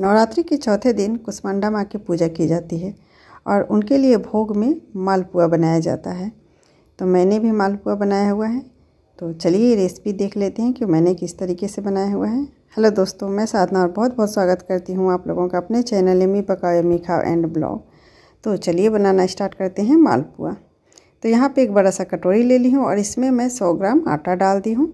नवरात्रि के चौथे दिन कुष्मांडा माँ की पूजा की जाती है और उनके लिए भोग में मालपुआ बनाया जाता है तो मैंने भी मालपुआ बनाया हुआ है तो चलिए रेसिपी देख लेते हैं कि मैंने किस तरीके से बनाया हुआ है हेलो दोस्तों मैं साधना और बहुत बहुत स्वागत करती हूँ आप लोगों का अपने चैनल एमी पकाओ एमी खाओ एंड ब्लॉग तो चलिए बनाना स्टार्ट करते हैं मालपुआ तो यहाँ पे एक बड़ा सा कटोरी ले ली हूँ और इसमें मैं 100 ग्राम आटा डाल दी हूँ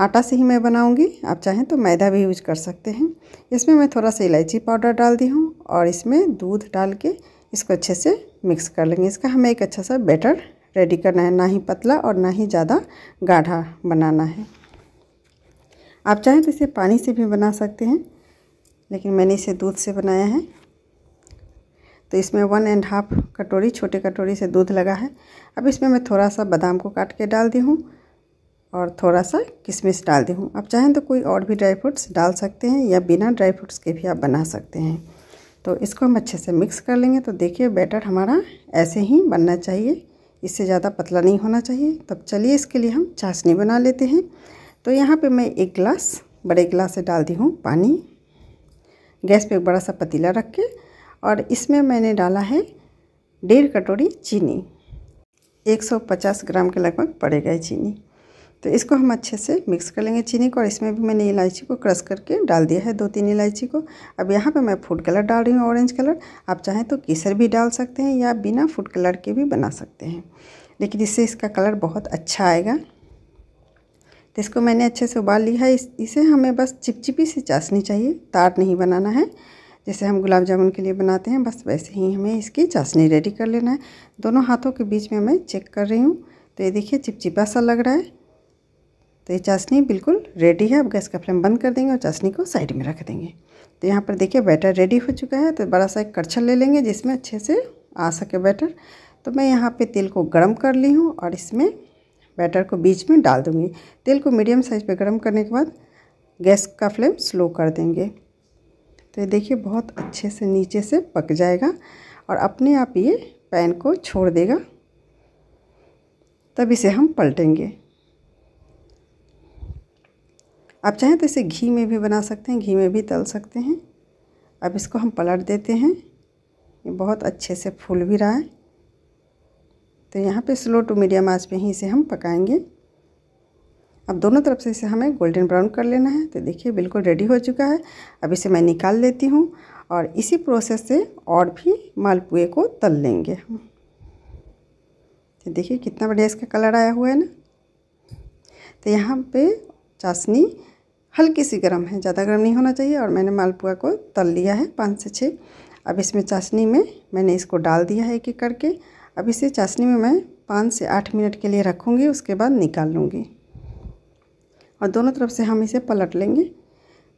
आटा से ही मैं बनाऊंगी आप चाहें तो मैदा भी यूज कर सकते हैं इसमें मैं थोड़ा सा इलायची पाउडर डाल दी हूँ और इसमें दूध डाल के इसको अच्छे से मिक्स कर लेंगे इसका हमें एक अच्छा सा बैटर रेडी करना है ना ही पतला और ना ही ज़्यादा गाढ़ा बनाना है आप चाहें तो इसे पानी से भी बना सकते हैं लेकिन मैंने इसे दूध से बनाया है तो इसमें वन एंड हाफ कटोरी छोटे कटोरी से दूध लगा है अब इसमें मैं थोड़ा सा बादाम को काट के डाल दी हूँ और थोड़ा सा किशमिश डाल दी हूँ आप चाहें तो कोई और भी ड्राई फ्रूट्स डाल सकते हैं या बिना ड्राई फ्रूट्स के भी आप बना सकते हैं तो इसको हम अच्छे से मिक्स कर लेंगे तो देखिए बैटर हमारा ऐसे ही बनना चाहिए इससे ज़्यादा पतला नहीं होना चाहिए तब चलिए इसके लिए हम चाशनी बना लेते हैं तो यहाँ पर मैं एक गिलास बड़े गिलास से डाल दी हूँ पानी गैस पर एक बड़ा सा पतीला रख के और इसमें मैंने डाला है डेढ़ कटोरी चीनी 150 ग्राम के लगभग पड़ेगा चीनी तो इसको हम अच्छे से मिक्स कर लेंगे चीनी को और इसमें भी मैंने इलायची को क्रश करके डाल दिया है दो तीन इलायची को अब यहाँ पे मैं फूड कलर डाल रही हूँ ऑरेंज कलर आप चाहें तो केसर भी डाल सकते हैं या बिना फूड कलर के भी बना सकते हैं लेकिन इससे इसका कलर बहुत अच्छा आएगा तो इसको मैंने अच्छे से उबाल लिया है इस, इसे हमें बस चिपचिपी से चाशनी चाहिए तार नहीं बनाना है जैसे हम गुलाब जामुन के लिए बनाते हैं बस वैसे ही हमें इसकी चाशनी रेडी कर लेना है दोनों हाथों के बीच में मैं चेक कर रही हूँ तो ये देखिए चिपचिपा सा लग रहा है तो ये चाशनी बिल्कुल रेडी है अब गैस का फ्लेम बंद कर देंगे और चाशनी को साइड में रख देंगे तो यहाँ पर देखिए बैटर रेडी हो चुका है तो बड़ा सा एक कड़छल ले लेंगे जिसमें अच्छे से आ सके बैटर तो मैं यहाँ पे तेल को गर्म कर ली हूँ और इसमें बैटर को बीच में डाल दूँगी तेल को मीडियम साइज़ पर गर्म करने के बाद गैस का फ्लेम स्लो कर देंगे तो ये देखिए बहुत अच्छे से नीचे से पक जाएगा और अपने आप ये पैन को छोड़ देगा तब इसे हम पलटेंगे आप चाहें तो इसे घी में भी बना सकते हैं घी में भी तल सकते हैं अब इसको हम पलट देते हैं ये बहुत अच्छे से फूल भी रहा है तो यहाँ पे स्लो टू मीडियम आंच पे ही इसे हम पकाएंगे अब दोनों तरफ से इसे हमें गोल्डन ब्राउन कर लेना है तो देखिए बिल्कुल रेडी हो चुका है अब इसे मैं निकाल लेती हूँ और इसी प्रोसेस से और भी मालपुए को तल लेंगे हम तो देखिए कितना बढ़िया इसका कलर आया हुआ है ना तो यहाँ पे चाशनी हल्की सी गर्म है ज़्यादा गर्म नहीं होना चाहिए और मैंने मालपुआ को तल लिया है पाँच से छः अब इसमें चाशनी में मैंने इसको डाल दिया है एक एक करके अब इसे चाशनी में मैं पाँच से आठ मिनट के लिए रखूँगी उसके बाद निकाल लूँगी और दोनों तरफ से हम इसे पलट लेंगे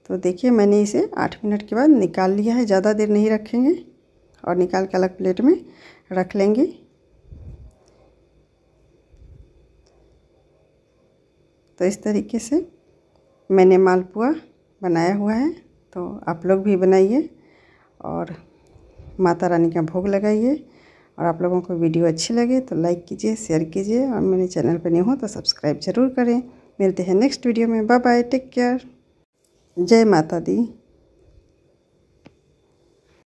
तो देखिए मैंने इसे आठ मिनट के बाद निकाल लिया है ज़्यादा देर नहीं रखेंगे और निकाल के अलग प्लेट में रख लेंगे तो इस तरीके से मैंने मालपुआ बनाया हुआ है तो आप लोग भी बनाइए और माता रानी का भोग लगाइए और आप लोगों को वीडियो अच्छी लगे तो लाइक कीजिए शेयर कीजिए और मेरे चैनल पर नहीं हो तो सब्सक्राइब ज़रूर करें मिलते हैं नेक्स्ट वीडियो में बाय बाय टेक केयर जय माता दी